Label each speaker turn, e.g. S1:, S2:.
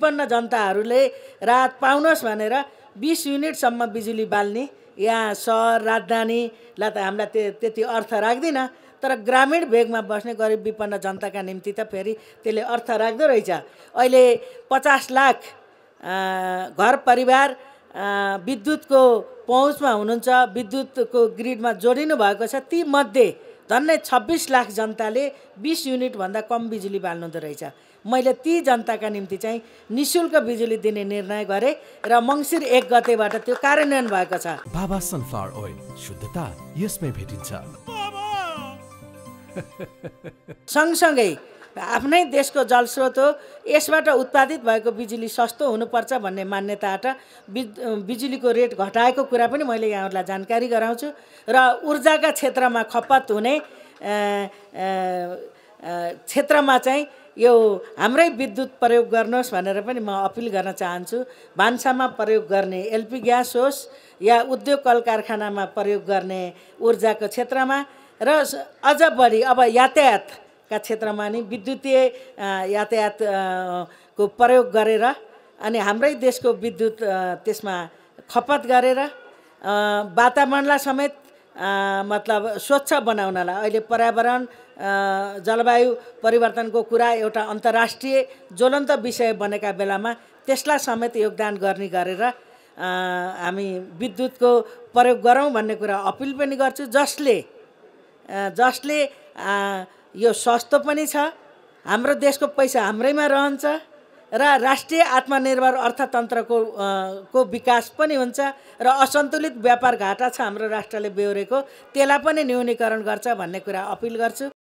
S1: विपन्न जनताहरूले राहत पाउनुहोस् भनेर बिस युनिटसम्म बिजुली बाल्ने यहाँ सहर राजधानीलाई त हामीलाई त्यो त्यति अर्थ राख्दिनँ तर ग्रामीण भेगमा बस्ने गरिब विपन्न जनताका निम्ति त फेरि त्यसले अर्थ राख्दो रहेछ अहिले पचास लाख घर परिवार विद्युतको पहुँचमा हुनुहुन्छ विद्युतको ग्रिडमा जोडिनु भएको छ तीमध्ये झन्नै छब्बिस लाख जनताले बिस युनिटभन्दा कम बिजुली बाल्नुहुँदो रहेछ मैले ती जनताका निम्ति चाहिँ नि शुल्क बिजुली दिने निर्णय गरेँ र मङ्सिर एक गतेबाट त्यो कार्यान्वयन भएको छ बाबा सनफ्लावर ओइल शुद्धता यसमै भेटिन्छ सँगसँगै आफ्नै देशको जलस्रोत हो यसबाट उत्पादित भएको बिजुली सस्तो हुनुपर्छ भन्ने मान्यताबाट बिजुलीको रेट घटाएको कुरा पनि मैले यहाँहरूलाई जानकारी गराउँछु र ऊर्जाका क्षेत्रमा खपत हुने क्षेत्रमा चाहिँ यो हाम्रै विद्युत प्रयोग गर्नुहोस् भनेर पनि म अपिल गर्न चाहन्छु भान्सामा प्रयोग गर्ने एलपी ग्यास होस् या उद्योग कल कारखानामा प्रयोग गर्ने ऊर्जाको क्षेत्रमा र अझ बढी अब यातायात का क्षेत्रमा नि विद्युतीय को प्रयोग गरेर अनि हाम्रै देशको विद्युत त्यसमा खपत गरेर वातावरणलाई समेत मतलब स्वच्छ बनाउनलाई अहिले पर्यावरण जलवायु परिवर्तनको कुरा एउटा अन्तर्राष्ट्रिय ज्वलन्त विषय बनेका बेलामा त्यसलाई समेत योगदान गर्ने गरेर हामी विद्युतको प्रयोग गरौँ भन्ने कुरा अपिल पनि गर्छु जसले जसले यो सस्तो पनि छ हाम्रो देशको पैसा हाम्रैमा रहन्छ र राष्ट्रिय आत्मनिर्भर अर्थतन्त्रको को विकास पनि हुन्छ र असन्तुलित व्यापार घाटा छ हाम्रो राष्ट्रले बेहोरेको त्यसलाई पनि न्यूनीकरण गर्छ भन्ने कुरा अपिल गर्छु